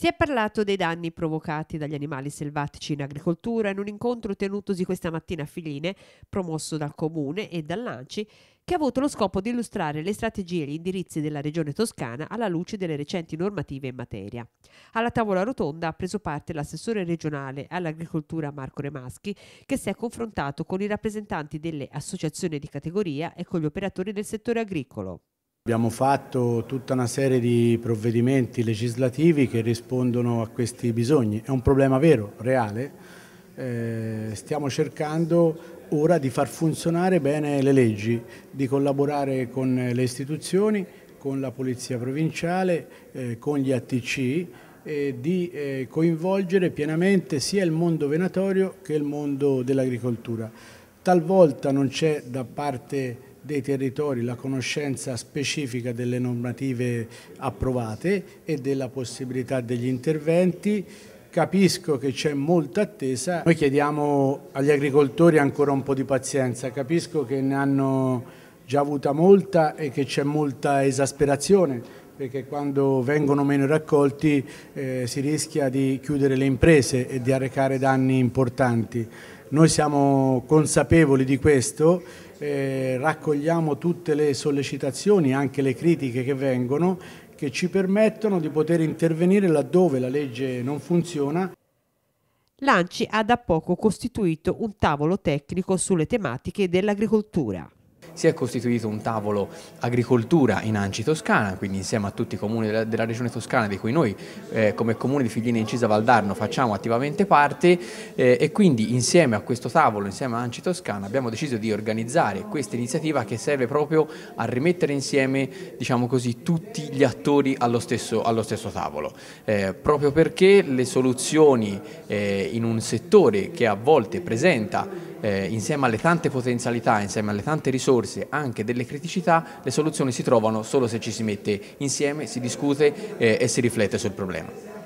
Si è parlato dei danni provocati dagli animali selvatici in agricoltura in un incontro tenutosi questa mattina a Filine, promosso dal Comune e dall'ANCI, che ha avuto lo scopo di illustrare le strategie e gli indirizzi della Regione Toscana alla luce delle recenti normative in materia. Alla tavola rotonda ha preso parte l'assessore regionale all'agricoltura Marco Remaschi, che si è confrontato con i rappresentanti delle associazioni di categoria e con gli operatori del settore agricolo. Abbiamo fatto tutta una serie di provvedimenti legislativi che rispondono a questi bisogni. È un problema vero, reale. Eh, stiamo cercando ora di far funzionare bene le leggi, di collaborare con le istituzioni, con la Polizia Provinciale, eh, con gli ATC e eh, di coinvolgere pienamente sia il mondo venatorio che il mondo dell'agricoltura. Talvolta non c'è da parte dei territori la conoscenza specifica delle normative approvate e della possibilità degli interventi. Capisco che c'è molta attesa, noi chiediamo agli agricoltori ancora un po' di pazienza, capisco che ne hanno già avuta molta e che c'è molta esasperazione perché quando vengono meno raccolti eh, si rischia di chiudere le imprese e di arrecare danni importanti. Noi siamo consapevoli di questo, eh, raccogliamo tutte le sollecitazioni, anche le critiche che vengono, che ci permettono di poter intervenire laddove la legge non funziona. L'ANCI ha da poco costituito un tavolo tecnico sulle tematiche dell'agricoltura si è costituito un tavolo agricoltura in Anci Toscana, quindi insieme a tutti i comuni della, della regione toscana di cui noi eh, come comune di Figline Incisa Valdarno facciamo attivamente parte eh, e quindi insieme a questo tavolo, insieme a Anci Toscana abbiamo deciso di organizzare questa iniziativa che serve proprio a rimettere insieme diciamo così, tutti gli attori allo stesso, allo stesso tavolo, eh, proprio perché le soluzioni eh, in un settore che a volte presenta eh, insieme alle tante potenzialità, insieme alle tante risorse, anche delle criticità, le soluzioni si trovano solo se ci si mette insieme, si discute eh, e si riflette sul problema.